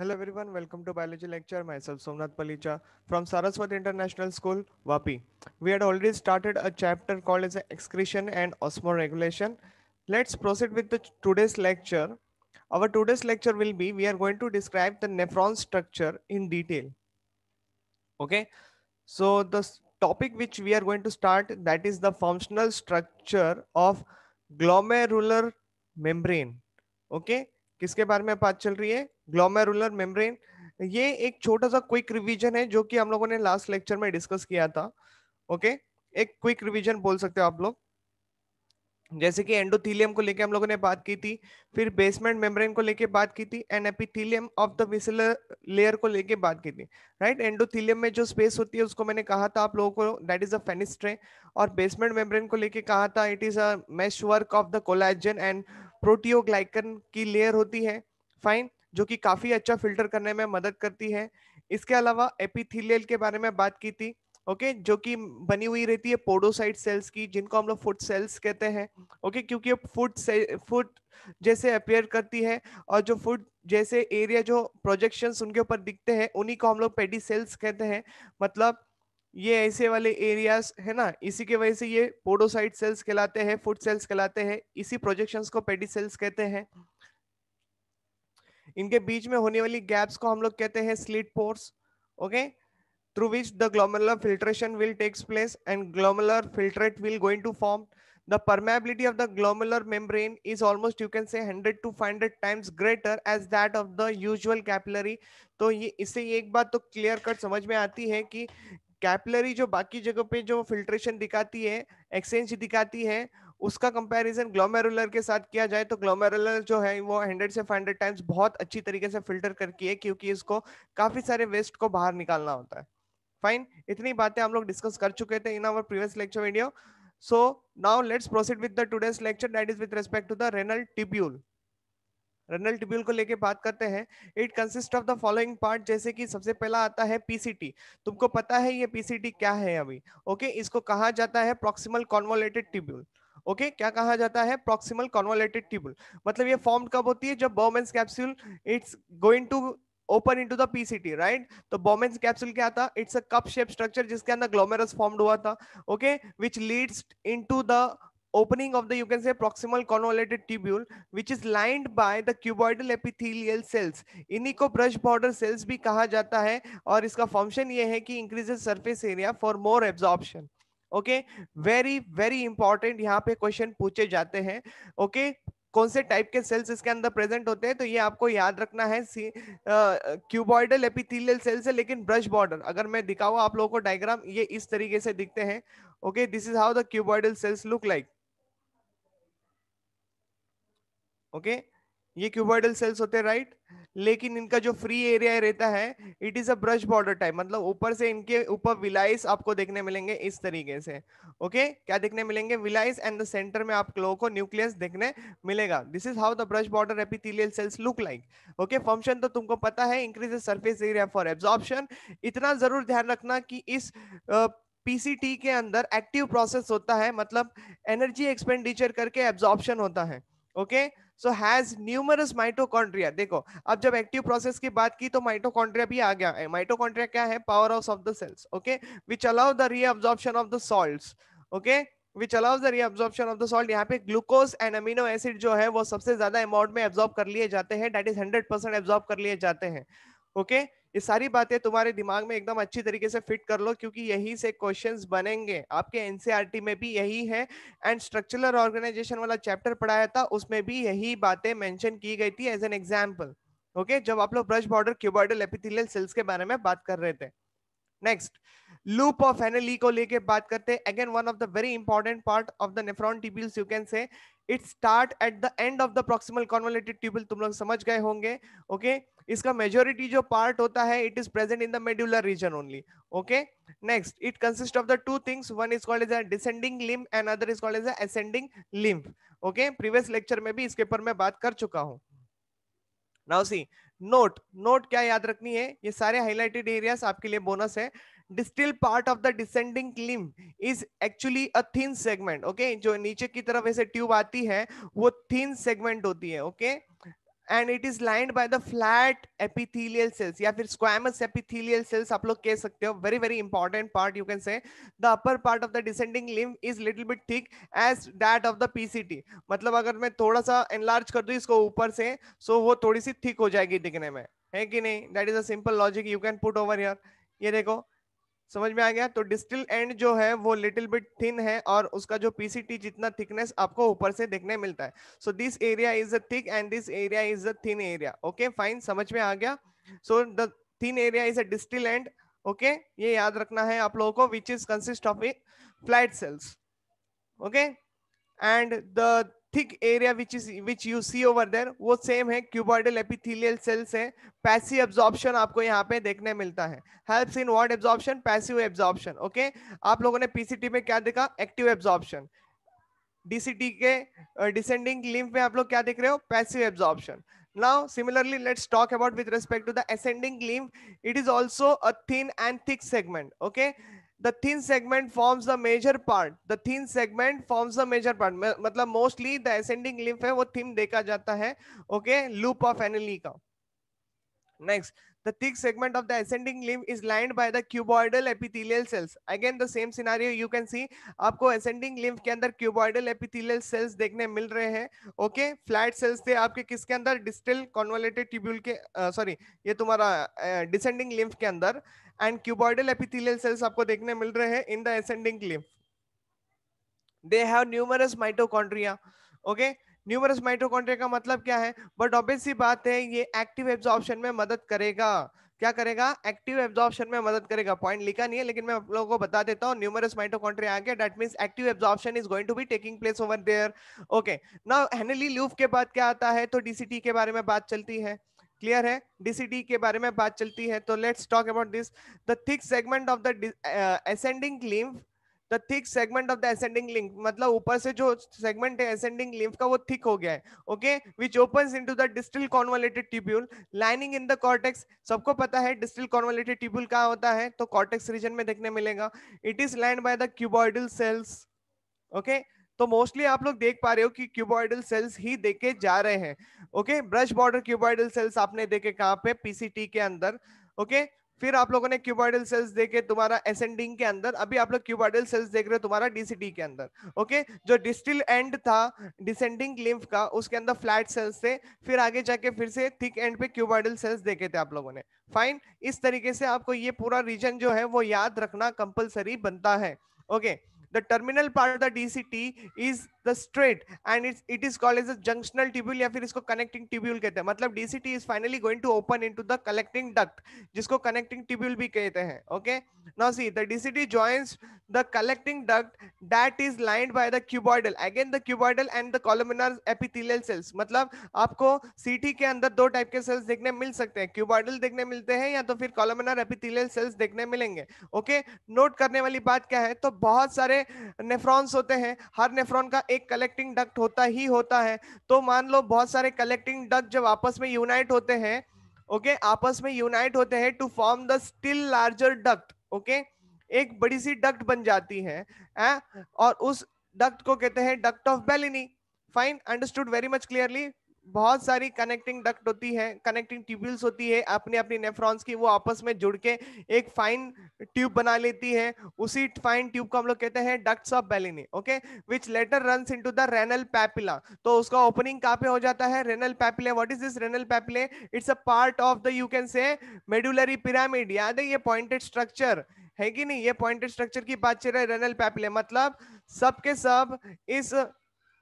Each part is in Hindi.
Hello everyone, welcome to biology lecture. Myself Somnath Palicha from Saraswati International School, Vapi. We had already started a chapter called as excretion and osmoregulation. Let's proceed with the today's lecture. Our today's lecture will be, we are going to describe the nephron structure in detail. Okay, so the topic which we are going to start that is the functional structure of glomerular membrane. Okay, किसके बारे में बात चल रही है ग्लोमेरुलर मेम्ब्रेन ये एक छोटा सा क्विक रिवीजन है जो कि हम लोगों ने लास्ट लेक्चर में डिस्कस किया था ओके एक क्विक रिवीजन बोल सकते हो आप लोग जैसे कि एंडोथीलियम को लेके हम लोगों ने बात की थी फिर बेसमेंट मेम्ब्रेन को लेके बात की थी and epithelium of the visceral layer को लेके बात की थी राइट right? एंडोथीलियम में जो स्पेस होती है उसको मैंने कहा था आप लोगों को दैट इज अ फेनिस्ट्रे और बेसमेंट मेम्ब्रेन को लेके कहा था it is a meshwork of the collagen and proteoglycan की लेयर होती है फाइन जो कि काफी अच्छा फिल्टर करने में मदद करती है इसके अलावा एपिथिलियल के बारे में बात की थी ओके okay, जो कि बनी हुई रहती है पोडोसाइट सेल्स की जिनको हम लोग फूड सेल्स कहते हैं ओके okay, क्योंकि फूड फूड जैसे अपेयर करती है और जो फूड जैसे एरिया जो प्रोजेक्शंस उनके ऊपर दिखते हैं उन्हीं को हम लोग पेडी सेल्स कहते हैं मतलब ये ऐसे वाले एरिया है ना इसी के वजह से ये पोडोसाइट सेल्स कहलाते हैं फूड सेल्स कहलाते हैं इसी प्रोजेक्शन को पेडी सेल्स कहते हैं इनके बीच में होने वाली गैप्स को हम लोग कहते हैं slit pores okay through which the glomerular filtration will takes place and glomerular filtrate will going to form the permeability of the glomerular membrane is almost you can say hundred to hundred times greater as that of the usual capillary तो ये इससे एक बात तो क्लियर कट समझ में आती है कि कैपलरी जो बाकी जगह पे जो फिल्ट्रेशन दिखाती है एक्सचेंज दिखाती है उसका कंपैरिजन ग्लोमेरुलर के साथ किया जाए तो ग्लोमेरुलर जो है वो 100 से 500 टाइम्स बहुत अच्छी तरीके से फिल्टर करके है क्योंकि इसको काफी सारे वेस्ट को बाहर निकालना होता है फाइन इतनी बातें हम लोग डिस्कस कर चुके थे in our previous lecture video so now let's proceed with the today's lecture that is with respect to the renal tubule renal tubule को लेके बात करते हैं it consist of the following part जैसे कि सबसे पहला आता है पीसीटी तुमको पता है ये पीसीटी क्या है अभी ओके okay? इसको कहा जाता है proximal convoluted tubule okay okay, क्या कहा जाता है प्रॉक्सिमल कॉन्वोलेटेड ट्यूबुल मतलब ये फॉर्म कब होती है जब Bowman's capsule it's going to open into the PCT right तो बोमेंस कैप्सूल क्या था it's a cup shape structure जिसके अंदर ग्लोमेरस फॉर्म हुआ था okay which leads into the opening of the you can say proximal convoluted tubule which is lined by the cuboidal epithelial cells inhi ko brush border cells bhi kaha jata hai aur iska function ye hai ki increases surface area for more absorption okay very very important यहाँ पे क्वेश्चन पूछे जाते हैं ओके okay? कौन से टाइप के सेल्स इसके अंदर प्रेजेंट होते हैं तो ये आपको याद रखना है क्यूबॉइडल एपिथेलियल सेल्स है लेकिन ब्रश बॉर्डर अगर मैं दिखाऊँ आप लोगों को डायग्राम ये इस तरीके से दिखते हैं okay this is how the cuboidal cells look like okay ये क्यूबॉइडल सेल्स होते हैं राइट लेकिन इनका जो फ्री एरिया रहता है it is a brush border type मतलब ऊपर से इनके ऊपर विलाइस आपको देखने मिलेंगे इस तरीके से ओके okay? क्या देखने मिलेंगे विलाइस एंड द सेंटर में आप लोगों को न्यूक्लियस देखने मिलेगा this is how the brush border epithelial cells look like okay function तो तुमको पता है increase the surface area for absorption इतना जरूर ध्यान रखना कि इस uh, PCT के अंदर एक्टिव प्रोसेस होता है मतलब एनर्जी एक्सपेंडिचर करके एब्जॉर्प्शन होता है okay okay? So has numerous mitochondria देखो अब जब एक्टिव प्रोसेस की बात की तो माइटोकॉन्ड्रिया भी आ गया है माइटोकॉन्ड्रिया क्या है power house of the cells okay which allow the reabsorption of the salt okay which allows the reabsorption of the salt यहाँ पे ग्लूकोज एंड अमीनो एसिड जो है वो सबसे ज्यादा अमाउंट में एब्जॉर्ब कर लिए जाते हैं that is hundred percent absorb कर लिए जाते हैं ओके okay? ये सारी बातें तुम्हारे दिमाग में एकदम अच्छी तरीके से फिट कर लो क्योंकि यही से क्वेश्चंस बनेंगे आपके एनसीईआरटी e में भी यही है एंड स्ट्रक्चरल ऑर्गेनाइजेशन वाला चैप्टर पढ़ाया था उसमें भी यही बातें मेंशन की गई थी एज एन एग्जांपल ओके जब आप लोग brush border cuboidal epithelial cells के बारे में बात कर रहे थे नेक्स्ट लूप ऑफ एनली को लेके बात करते हैं again one of the very important part of the nephron tubules you can say it start at the end of the proximal convoluted tubule तुम लोग समझ गए होंगे ओके okay? इसका मेजोरिटी जो पार्ट होता है it is present in the medullary region only okay next it consist of the two things one is called as a descending limb and other is called as a ascending limb okay previous lecture में भी इसके ऊपर मैं बात कर चुका हूं नाउ सी नोट नोट क्या याद रखनी है ये सारे हाईलाइटेड एरियाज आपके लिए बोनस है distal part of the descending limb is actually a thin segment okay जो नीचे की तरफ ऐसे ट्यूब आती है वो थिन सेगमेंट होती है okay and it is lined by the flat epithelial cells या फिर स्क्वामस एपिथेलियल सेल्स आप लोग कह सकते हो very very important part you can say the upper part of the descending limb is little bit thick as that of the PCT मतलब अगर मैं थोड़ा सा एनलार्ज कर दूं इसको ऊपर से सो so वो थोड़ी सी थिक हो जाएगी दिखने में है कि नहीं that is a simple logic you can put over here ये देखो समझ में आ गया तो डिस्टिल एंड जो है वो लिटिल बिट थिन है और उसका जो पीसीटी जितना थिकनेस आपको ऊपर से देखने मिलता है so this area is a thick and this area is a thin area okay fine समझ में आ गया so the thin area is a distal end okay ये याद रखना है आप लोगों को which is consist of a flat cells okay and the thick area which is which you see over there वो same है cuboidal epithelial cells है passive absorption आपको यहाँ पे देखने मिलता है helps in what absorption passive absorption okay आप लोगों ने PCT में क्या देखा active absorption DCT के descending lymph में आप लोग क्या देख रहे हो passive absorption now similarly let's talk about with respect to the ascending lymph it is also a thin and thick segment okay the thin segment forms the major part the thin segment forms the major part matlab mostly the ascending lymph hai wo thin dekha jata hai okay loop of annuli ka next the thick segment of the ascending limb is lined by the cuboidal epithelial cells again the same scenario you can see aapko ascending limb ke andar cuboidal epithelial cells dekhne mil rahe hain okay flat cells थे आपके किसके andar distal convoluted tubule ke uh, sorry ye tumhara uh, descending limb ke andar and cuboidal epithelial cells आपको देखने मिल रहे हैं in the ascending limb they have numerous mitochondria okay numerous mitochondria का मतलब क्या है बट ऑब्वियस सी बात है ये एक्टिव एब्जॉर्प्शन में मदद करेगा क्या करेगा एक्टिव एब्जॉर्प्शन में मदद करेगा पॉइंट लिखा नहीं है लेकिन मैं आप लोगों को बता देता हूं न्यूमरस माइटोकॉन्ड्रिया आ गया that means active absorption is going to be taking place over there okay now Henle loop के बाद क्या आता है तो डीसीटी के बारे में बात चलती है क्लियर है डीसीडी के बारे में बात चलती है तो let's talk about this the thick segment of the ascending limb the thick segment of the ascending limb मतलब ऊपर से जो सेगमेंट है असेंडिंग लिम्फ का वो थिक हो गया है okay which open into the distal convoluted tubule lining in the cortex सबको पता है डिस्टल कॉन्वलेटेड ट्यूब्यूल कहाँ होता है तो कॉर्टेक्स रीजन में देखने मिलेगा it is lined by the cuboidal cells okay तो मोस्टली आप लोग देख पा रहे हो कि क्यूबॉइडल सेल्स ही देखे जा रहे हैं okay brush border cuboidal cells आपने देखे कहाँ पे पीसीटी के अंदर ओके फिर आप लोगों ने क्यूबॉइडल सेल्स देखे तुम्हारा एसेंडिंग के अंदर अभी आप लोग क्यूबॉइडल सेल्स देख रहे हो तुम्हारा डीसीटी के अंदर ओके जो डिस्टिल एंड था डिसेंडिंग लिम्फ का उसके अंदर फ्लैट सेल्स थे फिर आगे जाके फिर से थिक एंड पे क्यूबॉइडल सेल्स देखे थे आप लोगों ने फाइन इस तरीके से आपको ये पूरा रीजन जो है वो याद रखना कंपल्सरी बनता है okay okay. the terminal part of the DCT is the straight and it's, it is called as a junctional tubule ya fir isko connecting tubule kehte hain matlab DCT is finally going to open into the collecting duct jisko connecting tubule bhi kehte hain okay now see the DCT joins the collecting duct that is lined by the cuboidal again the cuboidal and the columnar epithelial cells matlab aapko CT ke andar do type ke cells dekhne mil sakte hain cuboidal dekhne milte hain ya to fir columnar epithelial cells dekhne milenge okay note karne wali baat kya hai to bahut sare सारे नेफ्रॉन्स होते हैं हर नेफ्रॉन का एक कलेक्टिंग डक्ट होता ही होता है तो मान लो बहुत सारे कलेक्टिंग डक्ट जब आपस में यूनाइट होते हैं ओके okay, आपस में यूनाइट होते हैं to form the still larger duct okay एक बड़ी सी डक्ट बन जाती है आ? और उस डक्ट को कहते हैं duct of Bellini fine understood very much clearly बहुत सारी कनेक्टिंग डक्ट होती है कनेक्टिंग ट्यूबल्स होती है अपने अपने नेफ्रॉन्स की वो आपस में जुड़ के एक फाइन ट्यूब बना लेती है उसी फाइन ट्यूब को हम लोग कहते हैं ducts of Bellini okay which later run into the renal papilla तो उसका ओपनिंग कहाँ पे हो जाता है renal papillae what is this renal papillae it's a part of the you can say medullary pyramid याद है ये पॉइंटेड स्ट्रक्चर है कि नहीं ये पॉइंटेड स्ट्रक्चर की बात चल रही है रेनल पैपिले मतलब सबके सब इस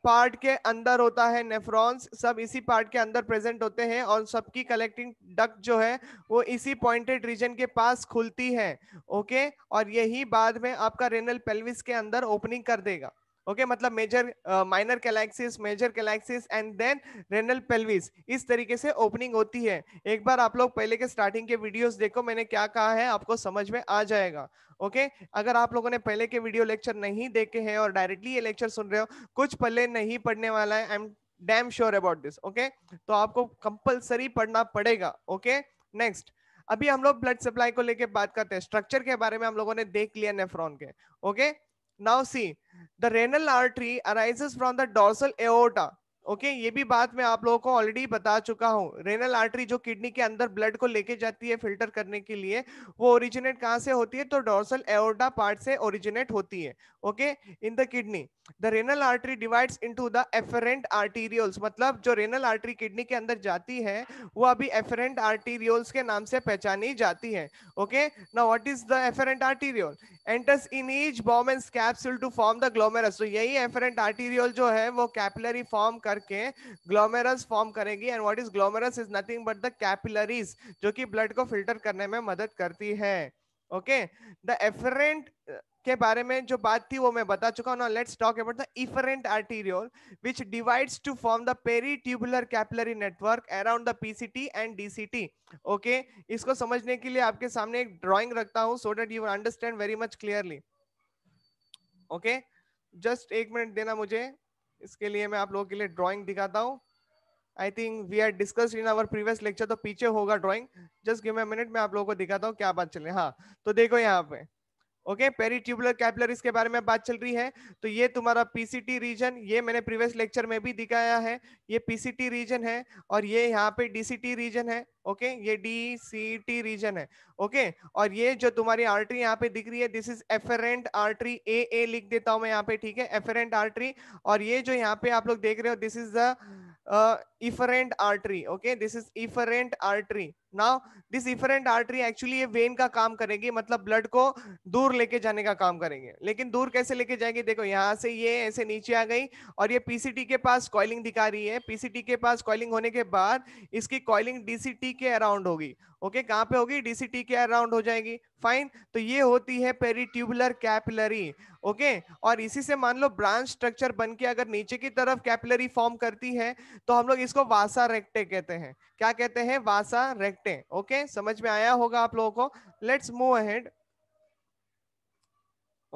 पार्ट के अंदर होता है नेफ्रॉन्स सब इसी पार्ट के अंदर प्रेजेंट होते हैं और सबकी कलेक्टिंग डक जो है वो इसी पॉइंटेड रीजन के पास खुलती है ओके और यही बाद में आपका रेनल पेल्विस के अंदर ओपनिंग कर देगा ओके okay, मतलब major minor calyces major calyces and then renal pelvis इस तरीके से ओपनिंग होती है एक बार आप लोग पहले के स्टार्टिंग के वीडियोस देखो मैंने क्या कहा है आपको समझ में आ जाएगा ओके okay? अगर आप लोगों ने पहले के वीडियो लेक्चर नहीं देखे हैं और डायरेक्टली ये लेक्चर सुन रहे हो कुछ पल्ले नहीं पढ़ने वाला है I am damn sure about this okay तो आपको कंपल्सरी पढ़ना पड़ेगा ओके okay? नेक्स्ट अभी हम लोग ब्लड सप्लाई को लेकर बात करते हैं स्ट्रक्चर के बारे में हम लोगों ने देख लिया नेफ्रॉन के okay okay? Now see, the renal artery arises from the dorsal aorta. Okay ये भी बात मैं आप लोगों को ऑलरेडी बता चुका हूँ रेनल आर्टरी जो किडनी के अंदर ब्लड को लेके जाती है फिल्टर करने के लिए वो ओरिजिनेट कहाँ से होती है तो डोर्सल एओर्डा पार्ट से ओरिजिनेट होती है ओके in the kidney the renal artery divides into the afferent arterioles मतलब जो रेनल आर्टरी किडनी के अंदर जाती है वो अभी एफरेंट आर्टीरियोल्स के नाम से पहचानी जाती है ओके ना what is the afferent arteriole enters in each Bowman's capsule to form the glomerulus तो यही एफरेंट आर्टीरियोल जो है वो कैपिलरी फॉर्म कर करके ग्लोमेरस फॉर्म करेंगी and what is glomerulus is nothing but the capillaries जो कि ब्लड को फिल्टर करने में मदद करती है ओके द एफरेंट के बारे में जो बात थी वो मैं बता चुका हूँ let's talk about the efferent arteriole which divides to form the peritubular capillary network around the PCT and DCT okay इसको समझने के लिए आपके सामने एक ड्राइंग रखता हूँ so that you understand very much clearly okay just एक मिनट देना मुझे इसके लिए मैं आप लोगों के लिए ड्राइंग दिखाता हूँ I think we are discuss in our previous lecture तो पीछे होगा ड्राइंग जस्ट गिव मिनट में आप लोगों को दिखाता हूँ क्या बात चले हाँ तो देखो यहाँ पे ओके पेरीट्यूबुलर कैपिलरीज के बारे में बात चल रही है तो ये तुम्हारा पीसीटी रीजन ये मैंने प्रीवियस लेक्चर में भी दिखाया है ये पीसीटी रीजन है और ये यहाँ पे डीसीटी रीजन है ओके ये डीसीटी रीजन है ओके और ये जो तुम्हारी आर्टरी यहाँ पे दिख रही है this is afferent artery A A लिख देता हूँ मैं यहाँ पे ठीक है एफरेंट आर्टरी और ये जो यहाँ पे आप लोग देख रहे हो this is the efferent artery okay this is efferent artery now this efferent artery actually ये वेन का काम करेगी मतलब ब्लड को दूर लेके जाने का काम करेंगे लेकिन दूर कैसे लेके जाएंगे देखो यहाँ से ये ऐसे नीचे आ गई और ये पीसीटी के पास कॉइलिंग दिखा रही है पीसीटी के पास कॉइलिंग होने के बाद इसकी कॉइलिंग डीसीटी के अराउंड होगी ओके okay, कहाँ पे होगी डीसीटी के अराउंड हो जाएगी फाइन तो ये होती है पेरीट्यूबुलर कैपिलरी ओके okay? और इसी से मान लो ब्रांच स्ट्रक्चर बन के अगर नीचे की तरफ कैपिलरी फॉर्म करती है तो हम लोग इसको वासा रेक्टे कहते हैं क्या कहते हैं वासा रेक्टे सकते हैं ओके समझ में आया होगा आप लोगों को let's move ahead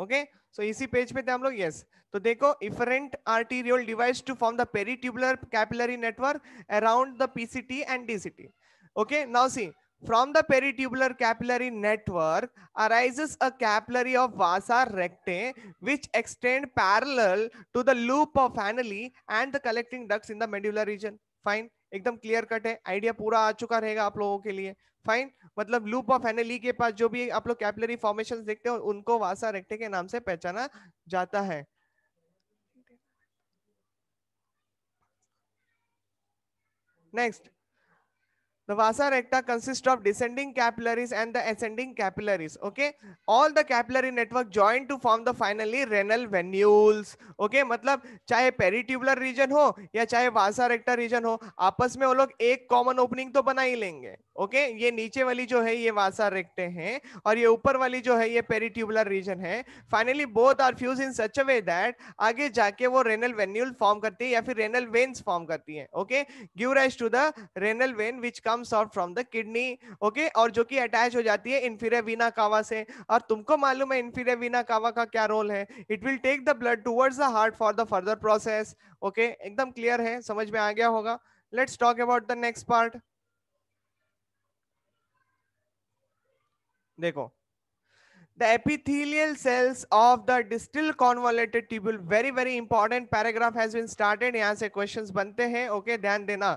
okay so इसी पेज पे थे हम लोग यस yes. तो देखो efferent arteriole divides to form the peritubular capillary network around the PCT and DCT okay now see from the peritubular capillary network arises a capillary of vasa recta which extend parallel to the loop of Henle and the collecting ducts in the medullary region fine एकदम क्लियर कट है आइडिया पूरा आ चुका रहेगा आप लोगों के लिए फाइन मतलब लूप ऑफ एनली के पास जो भी आप लोग कैपलरी फॉर्मेशन देखते हैं उनको वासा रेक्टे के नाम से पहचाना जाता है next The vasa recta consists of descending capillaries and the ascending capillaries. Okay. All the capillary network joined to form the finally renal venules. Okay. मतलब चाहे पेरीट्यूबुलर रीजन हो या चाहे वासा रेक्टा रीजन हो आपस में वो लोग एक कॉमन ओपनिंग तो बना ही लेंगे ओके okay? ये नीचे वाली जो है ये वासा रेक्टे हैं और ये ऊपर वाली जो है ये पेरीट्यूबुलर रीजन है finally both are fuse in such a way that आगे जाके वो रेनल वेन्यूल फॉर्म करती है या फिर रेनल वेन्स फॉर्म करती है okay give rise to the renal vein which come comes out from the kidney okay और जो कि अटैच हो जाती है इन्फीरियर वीना कावा से और तुमको मालूम है इन्फीरियर वीना कावा का क्या रोल है it will take the blood towards the heart for the further process okay एकदम क्लियर है समझ में आ गया होगा let's talk about the next part देखो the epithelial cells of the distal convoluted tubule very very important paragraph has been started yahan se questions बनते हैं. okay ध्यान देना.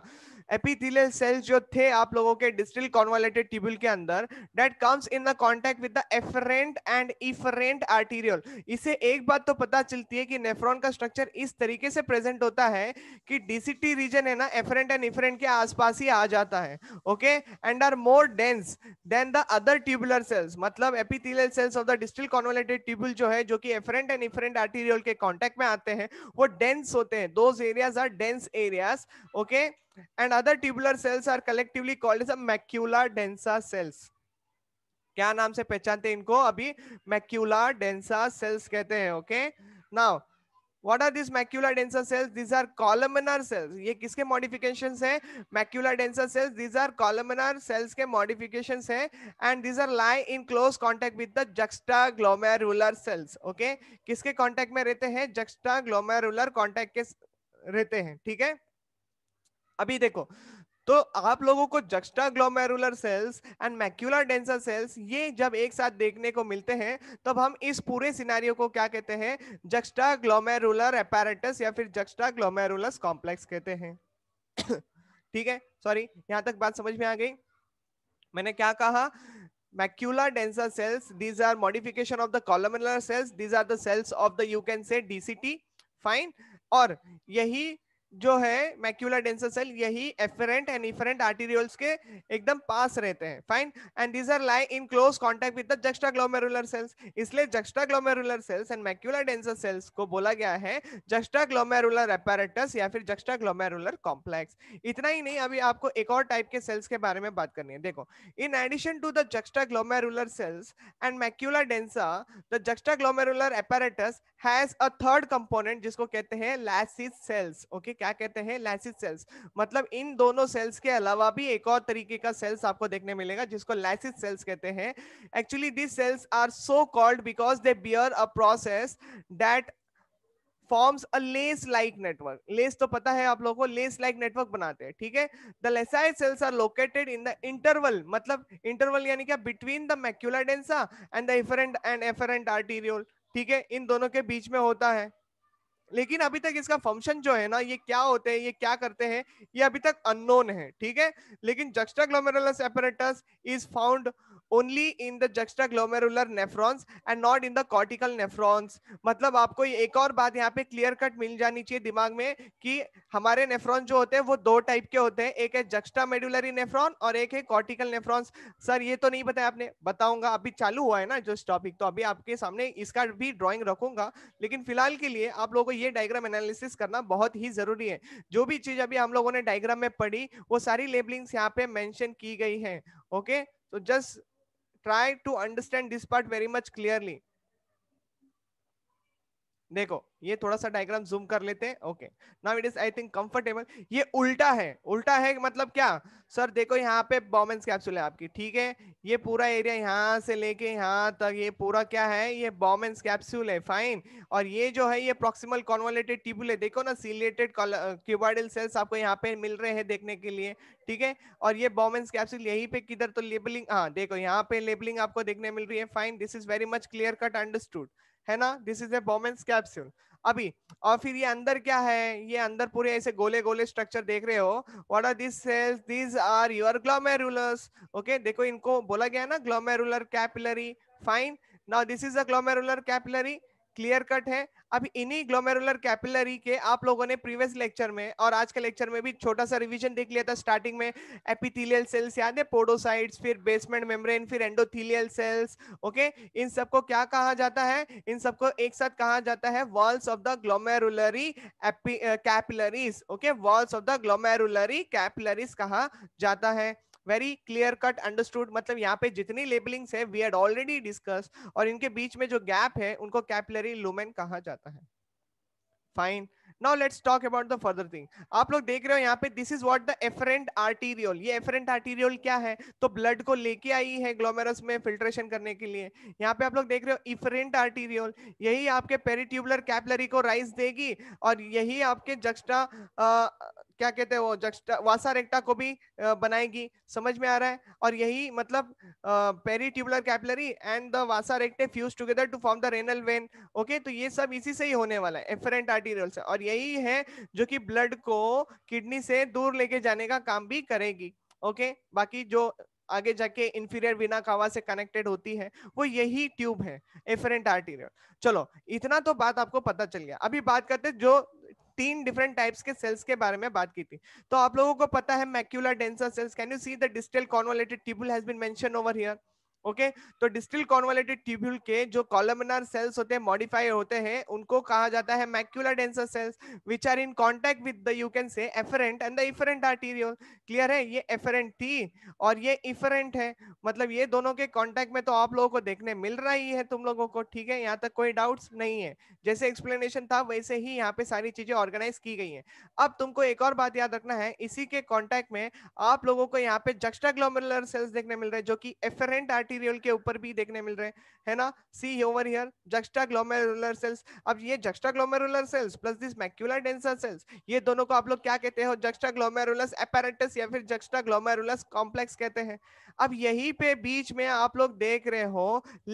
एपिथिलियल सेल्स जो थे आप लोगों के डिस्टिल कॉन्वोलेटेड ट्यूबुल के अंदर that comes in the contact with the afferent and efferent arteriole इसे एक बात तो पता चलती है कि नेफ्रॉन का स्ट्रक्चर इस तरीके से प्रेजेंट होता है कि डीसीटी रीजन है ना एफरेंट एंड इफरेंट के आसपास ही आ जाता है okay and are more dense than the other tubular cells मतलब epithelial cells of the distal convoluted tubule जो है जो कि एफरेंट एंड इफरेंट आर्टीरियल के कॉन्टैक्ट में आते हैं वो डेंस होते हैं those areas are dense areas okay okay? and other tubular cells are collectively called as a macula densa cells क्या नाम से पहचानते हैं इनको अभी मैक्यूला डेंसा सेल्स कहते हैं okay now what are this macula densa cells these are columnar cells ये किसके मॉडिफिकेशन है macula densa cells these are columnar cells के मॉडिफिकेशन है and these are lie in close contact with the juxta glomerular cells okay किसके कॉन्टेक्ट में रहते हैं जक्स्टा ग्लोमेरुलर कॉन्टेक्ट के रहते हैं ठीक है अभी देखो तो आप लोगों को juxta glomerular cells and macula densa cells ये जब एक साथ देखने को मिलते हैं तब हम इस पूरे सिनारियो को क्या कहते हैं जक्स्टा ग्लोमेरुलर एपेरेटस या फिर जक्स्टा ग्लोमेरुलस कॉम्प्लेक्स कहते हैं ठीक है सॉरी यहां तक बात समझ में आ गई मैंने क्या कहा macula densa cells these are modification of the columnar cells these are the cells of the you can say DCT fine और यही जो है मैक्यूलर डेंसर सेल यही एफरेंट एंड इफरेंट आर्टीरियोल्स के एकदम पास रहते हैं fine and these are lie in close contact with the juxta glomerular cells इसलिए juxta glomerular cells and macula densa cells को बोला गया है जक्स्टा ग्लोमेरुलर अपैरेटस या फिर जक्स्टा ग्लोमेरुलर कॉम्प्लेक्स इतना ही नहीं अभी आपको एक और टाइप के सेल्स के बारे में बात करनी है देखो in addition to the juxta glomerular cells and macula densa the juxta glomerular apparatus has a third component जिसको कहते हैं लैसिस सेल्स ओके क्या कहते हैं लैसिड सेल्स मतलब इन दोनों सेल्स के अलावा भी एक और तरीके का सेल्स आपको देखने मिलेगा जिसको लैसिड सेल्स कहते हैं actually this cells are so called because they bear a process that forms a lace like network lace तो पता है आप लोगों को लेस लाइक नेटवर्क बनाते हैं ठीक है the lacis cells are located in the interval मतलब इंटरवल यानी क्या between the macula densa and the efferent and afferent arteriole ठीक है इन दोनों के बीच में होता है लेकिन अभी तक इसका फंक्शन जो है ना ये क्या होते हैं ये क्या करते हैं ये अभी तक अननोन है ठीक है लेकिन juxtaglomerulus apparatus is found only in the juxta glomerular nephrons and not in the cortical nephrons मतलब आपको एक और बात यहाँ पे क्लियर कट मिल जानी चाहिए दिमाग में कि हमारे नेफ्रॉन जो होते हैं वो दो टाइप के होते हैं एक है जक्स्टा मेडुलरी नेफ्रॉन और एक है कॉर्टिकल नेफ्रॉन्स सर ये तो नहीं बताया आपने बताऊंगा अभी चालू हुआ है ना जो टॉपिक तो अभी आपके सामने इसका भी ड्रॉइंग रखूंगा लेकिन फिलहाल के लिए आप लोगों को ये डायग्राम एनालिसिस करना बहुत ही जरूरी है जो भी चीज अभी हम लोगों ने डायग्राम में पढ़ी वो सारी लेबलिंग्स यहाँ पे मैंशन की गई है ओके तो just try to understand this part very much clearly देखो ये थोड़ा सा डायग्राम जूम कर लेते हैं okay now it is I think comfortable ये उल्टा है उल्टा है मतलब क्या सर देखो यहाँ पे बॉमेंस कैप्सूल है आपकी ठीक है ये पूरा एरिया यहाँ से लेके यहाँ तक ये पूरा क्या है ये बॉमेंस कैप्सूल है फाइन और ये जो है ये प्रोक्सिमल कॉन्वोलेटेड ट्यूबुल है देखो ना सीलेटेड क्यूबाइडल सेल्स आपको यहाँ पे मिल रहे हैं देखने के लिए ठीक है और ये बॉमेंस कैप्सूल यहीं पे किधर तो लेबलिंग हाँ देखो यहाँ पे लेबलिंग आपको देखने मिल रही है fine this is very much clear cut understood है ना this is a Bowman's capsule अभी और फिर ये अंदर क्या है ये अंदर पूरे ऐसे गोले गोले स्ट्रक्चर देख रहे हो what are this cells this are your glomerulus okay देखो इनको बोला गया ना glomerular capillary fine now this is a glomerular capillary clear cut है अब इन्हीं ग्लोमेरुलर कैपिलरी के आप लोगों ने प्रीवियस लेक्चर में और आज के लेक्चर में भी छोटा सा रिवीजन देख लिया था स्टार्टिंग में एपिथेलियल सेल्स याद है पोडोसाइट्स फिर बेसमेंट मेम्ब्रेन फिर एंडोथेलियल सेल्स ओके इन सबको क्या कहा जाता है इन सबको एक साथ कहा जाता है walls of the glomerular capillaries okay walls of the glomerular capillaries कहा जाता है वेरी क्लियर कट अंडरस्टूड मतलब यहाँ पे जितनी लेबलिंग है वी हेड ऑलरेडी डिस्कस और इनके बीच में जो गैप है उनको कैपिलरी लुमेन कहा जाता है fine now let's talk about the further thing आप लोग देख रहे हो यहाँ पे this is what the afferent arteriole ये एफरेंट आर्टीरियोल क्या है तो ब्लड को लेके आई है ग्लोमेरस में फिल्ट्रेशन करने के लिए यहाँ पे आप लोग देख रहे हो इफरेंट आर्टीरियोल यही आपके पेरिट्यूबुलर कैपलरी को राइज देगी और यही आपके जक्स्टा क्या कहते हैं वो जक्स्टा वासा रेक्टा को भी आ, बनाएगी समझ में आ रहा है और यही मतलब peritubular capillary and the vasa recta fuse together to form the renal vein okay तो ये सब इसी से ही होने वाला है एफरेंट आर्टीरियल से और और यही है जो कि ब्लड को किडनी से दूर लेके जाने का काम भी करेगी ओके बाकी जो आगे जाके इंफीरियर विना कावा से कनेक्टेड होती है वो यही ट्यूब है एफरेंट आर्टीरियर चलो इतना तो बात आपको पता चल गया अभी बात करते जो तीन डिफरेंट टाइप्स के सेल्स के बारे में बात की थी तो आप लोगों को पता है macula densa cells can you see the distal convoluted tubule has been mention over here okay तो डिस्टिल कॉन्वलेटेड ट्यूब्यूल के जो कॉलमनार सेल्स होते हैं मॉडिफाई होते हैं उनको कहा जाता है macula densa cells which are in contact with the you can say afferent and the efferent arterial clear है ये एफरेंट थी और ये इफरेंट है मतलब ये दोनों के कॉन्टेक्ट में तो आप लोगों को देखने मिल रहा ही है तुम लोगों को ठीक है यहाँ तक कोई डाउट्स नहीं है जैसे एक्सप्लेनेशन था वैसे ही यहाँ पे सारी चीजें ऑर्गेनाइज की गई है अब तुमको एक और बात याद रखना है इसी के कॉन्टेक्ट में आप लोगों को यहाँ पे जक्स्टा सेल्स देखने मिल रहे हैं जो कि एफरेंट आर्टी मटेरियल के ऊपर भी देखने मिल रहे हैं है ना see over here juxta glomerular cells अब ये juxta glomerular cells plus this macula densa cells ये दोनों को आप लोग क्या कहते हो जक्स्टा ग्लोमेरुलस एपेरेटस या फिर जक्स्टा ग्लोमेरुलस कॉम्प्लेक्स कहते हैं अब यही पे बीच में आप लोग देख रहे हो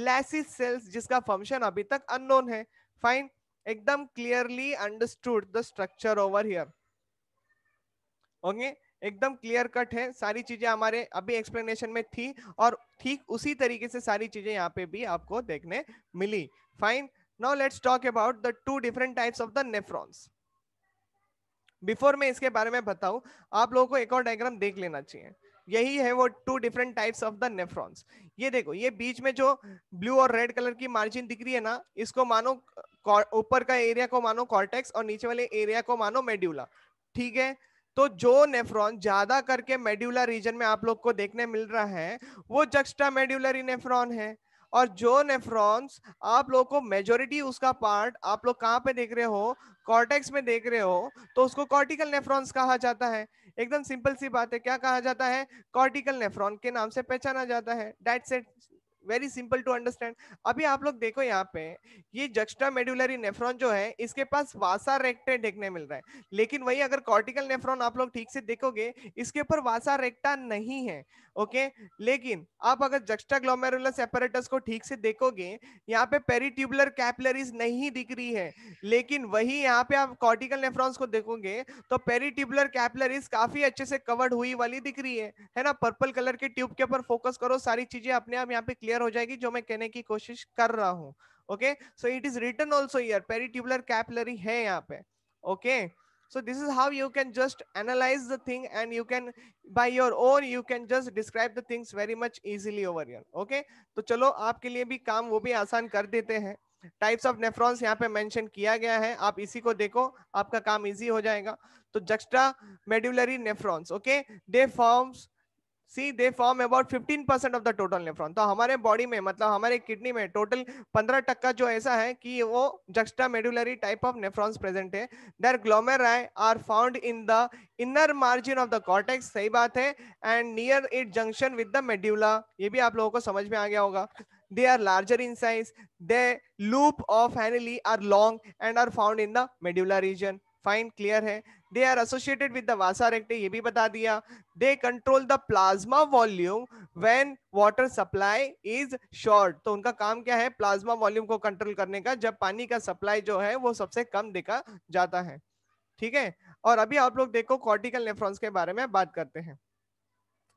लैसिस सेल्स जिसका फंक्शन अभी तक अननोन है फाइन एकदम clearly understood the structure over here okay okay? एकदम क्लियर कट है सारी चीजें हमारे अभी एक्सप्लेनेशन में थी और ठीक उसी तरीके से सारी चीजें यहाँ पे भी आपको देखने मिली fine now let's talk about the two different types of the nephrons before मैं इसके बारे में बताऊं आप लोगों को एक और डायग्राम देख लेना चाहिए यही है वो two different types of the nephrons ये देखो ये बीच में जो ब्लू और रेड कलर की मार्जिन दिख रही है ना इसको मानो ऊपर का एरिया को मानो कॉर्टेक्स और नीचे वाले एरिया को मानो मेड्यूला ठीक है तो जो नेफ्रॉन ज्यादा करके मेड्यूलर रीजन में आप लोग को देखने मिल रहा है वो जक्स्टा मेड्यूलरी नेफ्रॉन है और जो नेफ्रॉन्स आप लोग को मेजोरिटी उसका पार्ट आप लोग कहाँ पे देख रहे हो कॉर्टेक्स में देख रहे हो तो उसको कॉर्टिकल नेफ्रॉन्स कहा जाता है एकदम सिंपल सी बात है क्या कहा जाता है कॉर्टिकल नेफ्रॉन के नाम से पहचाना जाता है that set very simple to understand अभी आप लोग देखो यहाँ पे ये जक्स्टा मेड्यूलरी नेफ्रॉन जो है इसके पास वासा रेक्टे देखने मिल रहा है लेकिन वही अगर कॉर्टिकल नेफ्रॉन आप लोग ठीक से देखोगे इसके ऊपर वासा रेक्टा नहीं है ओके लेकिन आप अगर जक्स्टा ग्लोमेरुलस एपरेटस को ठीक से देखोगे यहाँ पे पेरिट्यूबुलर कैपलरीज नहीं दिख रही है लेकिन वही यहाँ पे आप कॉर्टिकल नेफ्रॉन्स को देखोगे तो पेरिट्यूबुलर कैपलरीज काफी अच्छे से कवर्ड हुई वाली दिख रही है है ना पर्पल कलर के ट्यूब के ऊपर फोकस करो सारी चीजें अपने आप यहाँ पे क्लियर हो जाएगी जो मैं कहने की कोशिश कर रहा हूँ okay so it is written also here peritubular capillary है यहाँ पे okay so this is how you can just analyze the thing and you can by your own you can just describe the things very much easily over here okay to chalo aapke liye bhi kaam wo bhi aasan kar dete hain types of nephrons yahan pe mention kiya gaya hai aap isi ko dekho aapka kaam easy ho jayega to juxta medullary nephrons okay they forms see they form about 15 percent of the total nephron तो हमारे बॉडी में मतलब हमारे किडनी में टोटल 15 टक्का जो ऐसा है कि वो juxta medullary type of nephrons present है there glomeruli are found in the inner margin of the cortex सही बात है and near it junction with the medulla ये भी आप लोगों को समझ में आ गया होगा they are larger in size they loop of Henle are long and are found in the medulla region fine clear है they are associated with the vasa recta ये भी बता दिया they control the plasma volume when water supply is short तो उनका काम क्या है प्लाज्मा वॉल्यूम को कंट्रोल करने का जब पानी का सप्लाई जो है वो सबसे कम देखा जाता है ठीक है और अभी आप लोग देखो कॉर्टिकल नेफ्रॉन्स के बारे में बात करते हैं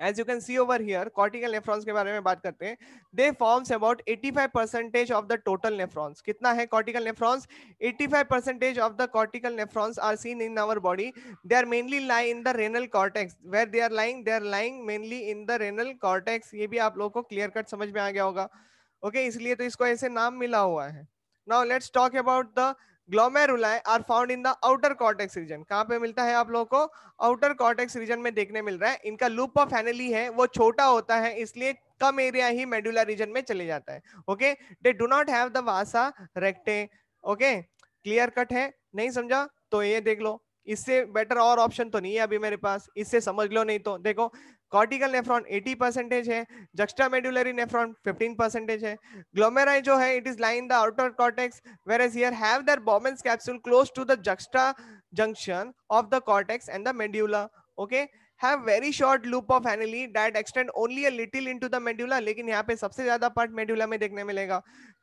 as you can see over here cortical nephrons के बारे में बात करते हैं they forms about 85 percentage of the total nephrons कितना है cortical nephrons 85 percentage of the cortical nephrons are seen in our body they are mainly lie in the renal cortex where they are lying they are lying mainly in the renal cortex ये भी आप लोग को क्लियर कट समझ में आ गया होगा ओके okay, इसलिए तो इसको ऐसे नाम मिला हुआ है now let's talk about the glomeruli are found in the outer cortex region कहाँ पे मिलता है आप लोगों को आउटर कॉर्टेक्स रीजन में देखने मिल रहा है इनका लूप ऑफ एनली है वो छोटा होता है इसलिए कम एरिया ही मेडुलर रीजन में चले जाता है okay they do not have the vasa recta okay clear cut है नहीं समझा तो ये देख लो इससे बेटर और ऑप्शन तो नहीं है अभी मेरे पास इससे समझ लो नहीं तो देखो कॉर्टिकल नेफ्रॉन 80 परसेंटेज है जक्स्टा मेडुलरी नेफ्रॉन 15 परसेंटेज है ग्लोमेराई जो है it is lie in the outer cortex whereas here have their Bowman's capsule close to the juxta junction of the cortex and the medulla okay okay have very short loop of annuli that extend only a little into the medulla lekin यहाँ pe sabse zyada part medulla mein dekhne milega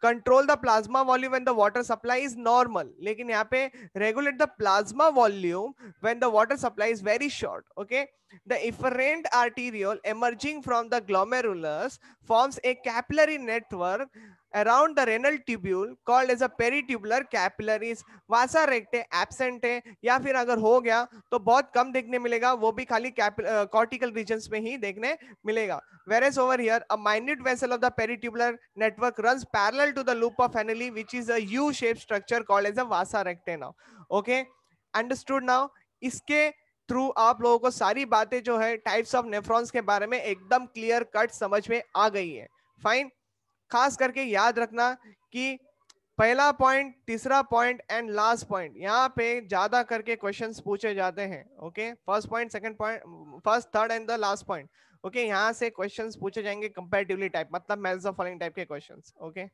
control the plasma volume when the water supply is normal lekin यहाँ pe regulate the plasma volume when the water supply is very short okay the efferent arteriole emerging from the glomerulus forms a capillary network around the renal tubule called as a peritubular capillaries vasa recta absent है या फिर अगर हो गया तो बहुत कम देखने मिलेगा वो भी खाली cortical regions में ही देखने मिलेगा whereas over here a minute vessel of the peritubular network runs parallel to the loop of annuli which is a U shaped structure called as a vasa recta now okay understood now इसके थ्रू आप लोगों को सारी बातें जो है टाइप्स ऑफ नेफ्रॉन्स के बारे में एकदम क्लियर कट समझ में आ गई है फाइन खास करके याद रखना कि पहला पॉइंट तीसरा पॉइंट एंड लास्ट पॉइंट यहाँ पे ज्यादा करके क्वेश्चंस पूछे जाते हैं okay first point second point first third and the last point okay यहाँ से क्वेश्चंस पूछे जाएंगे कंपेरेटिवली टाइप मतलब मैथ्स ऑफ फॉलोइंग टाइप के क्वेश्चंस ओके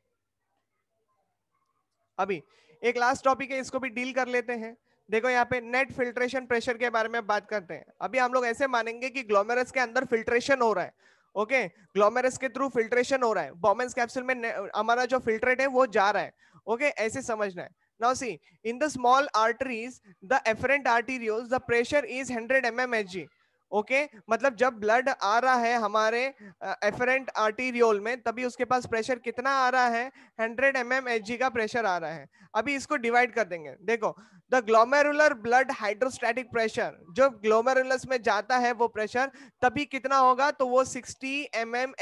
अभी एक लास्ट टॉपिक है इसको भी डील कर लेते हैं देखो यहाँ पे नेट फिल्ट्रेशन प्रेशर के बारे में बात करते हैं अभी हम लोग ऐसे मानेंगे कि ग्लोमेरस के अंदर फिल्ट्रेशन हो रहा है ओके ग्लोमेरस के थ्रू फिल्ट्रेशन हो रहा है बॉमेंस कैप्सूल में हमारा जो फिल्ट्रेट है वो जा रहा है ओके okay? ऐसे समझना है now see in the small arteries the afferent arterioles the pressure is 100 M M H G okay okay? मतलब जब ब्लड आ रहा है हमारे एफरेंट आर्टीरियोल में तभी उसके पास प्रेशर कितना आ रहा है 100 एम एम का प्रेशर आ रहा है अभी इसको डिवाइड कर देंगे देखो the glomerular blood hydrostatic pressure जो ग्लोमेरुलस में जाता है वो प्रेशर तभी कितना होगा तो वो 60 एम एम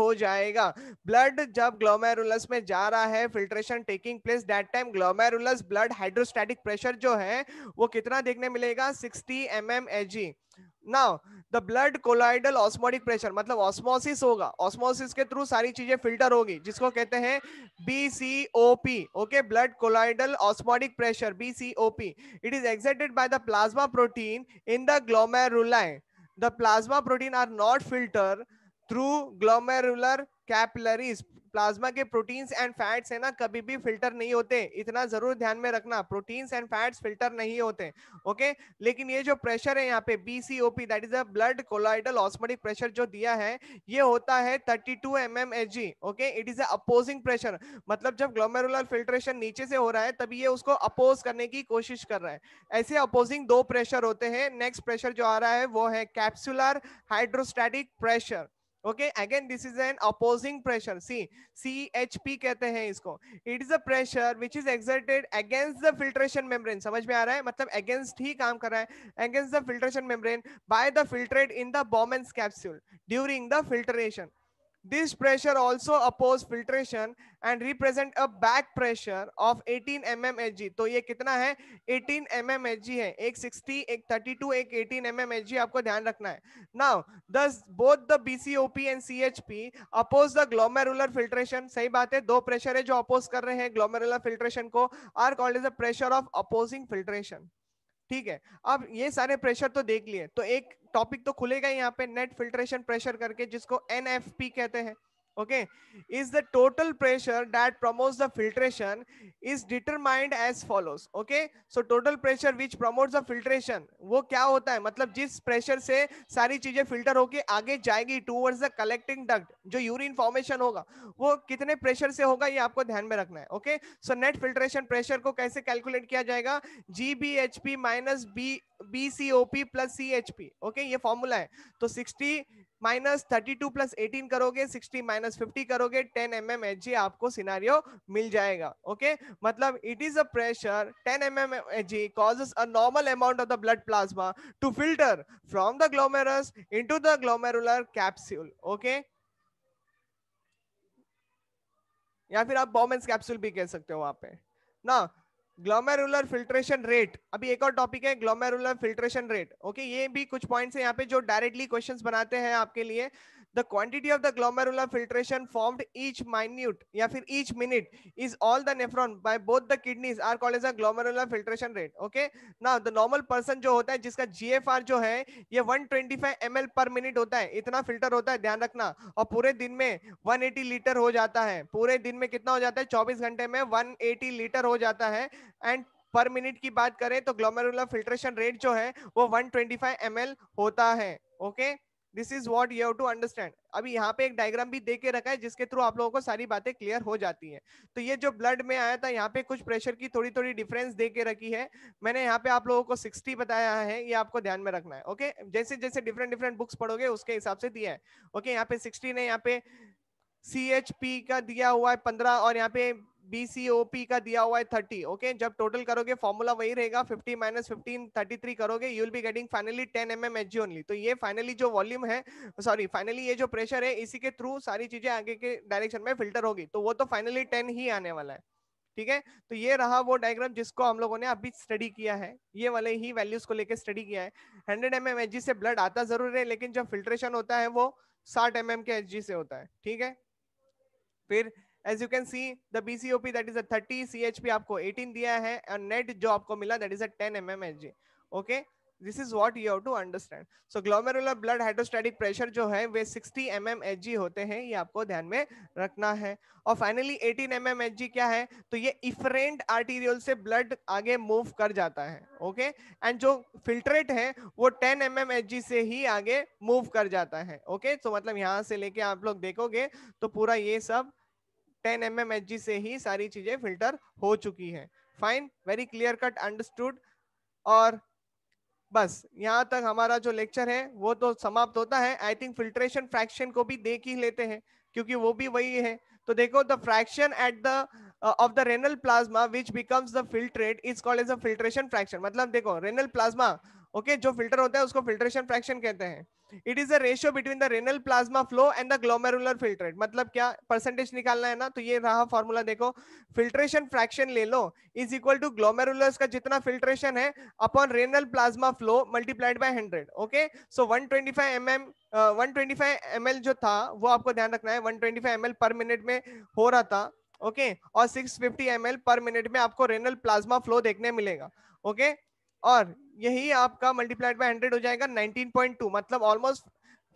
हो जाएगा ब्लड जब ग्लोमेरुलस में जा रहा है filtration taking place that time glomerulus blood hydrostatic pressure जो है वो कितना देखने मिलेगा sixty M M now the blood colloidal osmotic pressure मतलब ऑस्मोसिस होगा ऑस्मोसिस के थ्रू सारी चीजें फिल्टर होगी जिसको कहते हैं B C O P okay blood colloidal osmotic pressure B C O P it is excited by the plasma protein in the glomeruli the plasma protein are not filter through glomerular capillaries plasma के प्रोटीन्स एंड फैट्स है ना कभी भी फिल्टर नहीं होते इतना जरूर ध्यान में रखना प्रोटीन्स एंड फैट्स फिल्टर नहीं होते ओके लेकिन ये जो प्रेशर है यहाँ पे B C O P that is a blood colloidal osmotic pressure जो दिया है ये होता है 32 two M M H G okay it is opposing pressure मतलब जब ग्लोमेरुलर फिल्ट्रेशन नीचे से हो रहा है तभी ये उसको अपोज करने की कोशिश कर रहा है ऐसे अपोजिंग दो प्रेशर होते हैं नेक्स्ट प्रेशर जो आ रहा है वो है capsular hydrostatic pressure okay again this is an opposing pressure C C H P कहते हैं इसको it is a pressure which is exerted against the filtration membrane समझ में आ रहा है मतलब अगेंस्ट ही काम कर रहा है against the filtration membrane by the filtrate in the Bowman's capsule during the filtration This pressure also oppose filtration and represent a back pressure of 18 mm Hg. तो ये कितना है 18 mm Hg है एक 60 एक 32 ek 18 mm Hg आपको ध्यान रखना है Now thus both the BCOP and CHP oppose the glomerular filtration sahi baat hai do pressure hai jo oppose kar rahe hain glomerular filtration ko are called as a pressure of opposing filtration ठीक है अब ये सारे प्रेशर तो देख लिए तो एक टॉपिक तो खुलेगा यहाँ पे नेट फिल्ट्रेशन प्रेशर करके जिसको एन कहते हैं okay is the total pressure that promotes the filtration is determined as follows okay so total pressure which promotes the filtration वो क्या होता है मतलब जिस प्रेशर से सारी चीजें फिल्टर होके आगे जाएगी टूवर्ड्स द कलेक्टिंग डक्ट जो यूरिन फॉर्मेशन होगा वो कितने प्रेशर से होगा ये आपको ध्यान में रखना है okay so net filtration pressure को कैसे कैलकुलेट किया जाएगा G B H P minus B B C O P plus C H P okay ये फॉर्मूला है तो sixty minus thirty two plus eighteen करोगे सिक्सटी माइनस फिफ्टी करोगे ten M M H G आपको सिनारियो मिल जाएगा ओके मतलब it is a pressure ten M M H G causes a normal amount of the blood plasma to filter from the glomerulus into the glomerular capsule okay या फिर आप बॉमेंस कैप्सूल भी कह सकते हो वहां पे ना ग्लोमेरुलर फिल्ट्रेशन रेट अभी एक और टॉपिक है ग्लोमेरुलर फिल्ट्रेशन रेट ओके ये भी कुछ पॉइंट्स हैं यहाँ पे जो डायरेक्टली क्वेश्चंस बनाते हैं आपके लिए the quantity of the glomerular filtration formed each minute ya fir each minute is all the nephron by both the kidneys are called as a glomerular filtration rate. Okay. Now the normal person jo hota hai jiska GFR jo hai ye 125 ml per minute hota hai itna filter hota hai dhyan rakhna aur pure din mein 180 liter ho jata hai pure din mein kitna ho jata hai 24 ghante mein 180 liter ho jata hai and per minute की बात करें तो ग्लोमेरुलर फिल्ट्रेशन रेट जो है वो 125 ml होता है okay okay? This is what you to understand अभी यहाँ पे एक डायग्राम भी दे के रखा है जिसके थ्रू आप लोगों को सारी बातें क्लियर हो जाती हैं तो ये जो ब्लड में आया था यहाँ पे कुछ प्रेशर की थोड़ी थोड़ी डिफरेंस दे के रखी है मैंने यहाँ पे आप लोगों को 60 बताया है ये आपको ध्यान में रखना है ओके जैसे जैसे डिफरेंट डिफरेंट बुक्स पढ़ोगे उसके हिसाब से दिया है ओके यहाँ पे सिक्सटी ने यहाँ पे सी का दिया हुआ है पंद्रह और यहाँ पे BCOP का दिया हुआ है 30, ओके okay? जब टोटल करोगे फॉर्मूला वही रहेगा 50 माइनस फिफ्टीन थर्टी थ्री करोगे you will be getting finally ten M M H only तो ये फाइनली जो वॉल्यूम है सॉरी फाइनली ये जो प्रेशर है इसी के थ्रू सारी चीजें आगे के डायरेक्शन में फिल्टर होगी तो वो तो फाइनली टेन ही आने वाला है ठीक है तो ये रहा वो डायग्राम जिसको हम लोगों ने अभी स्टडी किया है ये वाले ही वैल्यूज को लेकर स्टडी किया है हंड्रेड एम एम से ब्लड आता जरूर है लेकिन जब फिल्ट्रेशन होता है वो साठ एम mm के एच से होता है ठीक है फिर as you can see the BCOP that is a 30 CHP आपको 18 दिया है एंड नेट जो आपको मिला that is a 10 mmHg okay this is what you have to understand so glomerular blood hydrostatic pressure जो है वे 60 एम एम एच जी होते हैं ये आपको ध्यान में रखना है और finally 18 M M H G क्या है तो ये इफरेंट आर्टीरियल से ब्लड आगे मूव कर जाता है ओके okay? एंड जो फिल्ट्रेट है वो 10 एम एम एच जी से ही आगे मूव कर जाता है ओके okay? तो so, मतलब यहाँ से लेके आप लोग देखोगे तो पूरा ये सब ten M M H G से ही सारी चीजें फिल्टर हो चुकी हैं fine very clear cut understood और बस यहाँ तक हमारा जो लेक्चर है वो तो समाप्त होता है आई थिंक फिल्ट्रेशन फ्रैक्शन को भी देख ही लेते हैं क्योंकि वो भी वही है तो देखो the fraction at the of the renal plasma which becomes the filtrate is called as a filtration fraction मतलब देखो रेनल प्लाज्मा ओके जो फिल्टर होता है उसको फिल्ट्रेशन फ्रैक्शन कहते हैं it is the ratio between the renal plasma flow and the glomerular filtrate मतलब क्या परसेंटेज निकालना है ना तो ये रहा फॉर्मूला देखो फिल्ट्रेशन फ्रैक्शन ले लो इज इक्वल टू ग्लोमेरुलर्स का जितना फिल्ट्रेशन है upon renal plasma flow multiplied by 100 okay so 125 twenty five M M जो था वो आपको ध्यान रखना है 125 ट्वेंटी पर मिनट में हो रहा था ओके okay? और 650 फिफ्टी पर मिनट में आपको रेनल प्लाज्मा फ्लो देखने मिलेगा ओके okay? और यही आपका मल्टीप्लाइड बाय हंड्रेड हो जाएगा नाइनटीन पॉइंट टू मतलब ऑलमोस्ट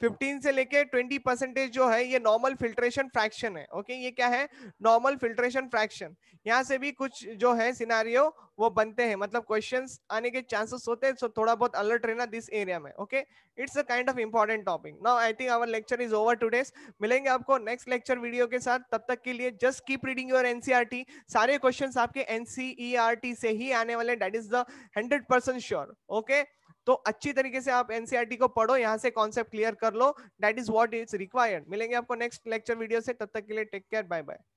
15 से लेके 20 परसेंटेज जो है ये नॉर्मल फिल्ट्रेशन फ्रैक्शन है ओके ये क्या है नॉर्मल फिल्ट्रेशन फ्रैक्शन यहाँ से भी कुछ जो है सिनारियो वो बनते हैं मतलब क्वेश्चंस आने के चांसेस होते हैं सो थोड़ा बहुत अलर्ट रहना दिस एरिया में okay it's a kind of important topic now I think our lecture is over टू मिलेंगे आपको नेक्स्ट लेक्चर वीडियो के साथ तब तक के लिए just keep reading your NCR सारे क्वेश्चन आपके एनसीईआरटी e से ही आने वाले that is the hundred sure okay तो अच्छी तरीके से आप एनसीईआरटी e को पढ़ो यहाँ से कॉन्सेप्ट क्लियर कर लो that is what is required मिलेंगे आपको नेक्स्ट लेक्चर वीडियो से तब तक के लिए टेक केयर बाय बाय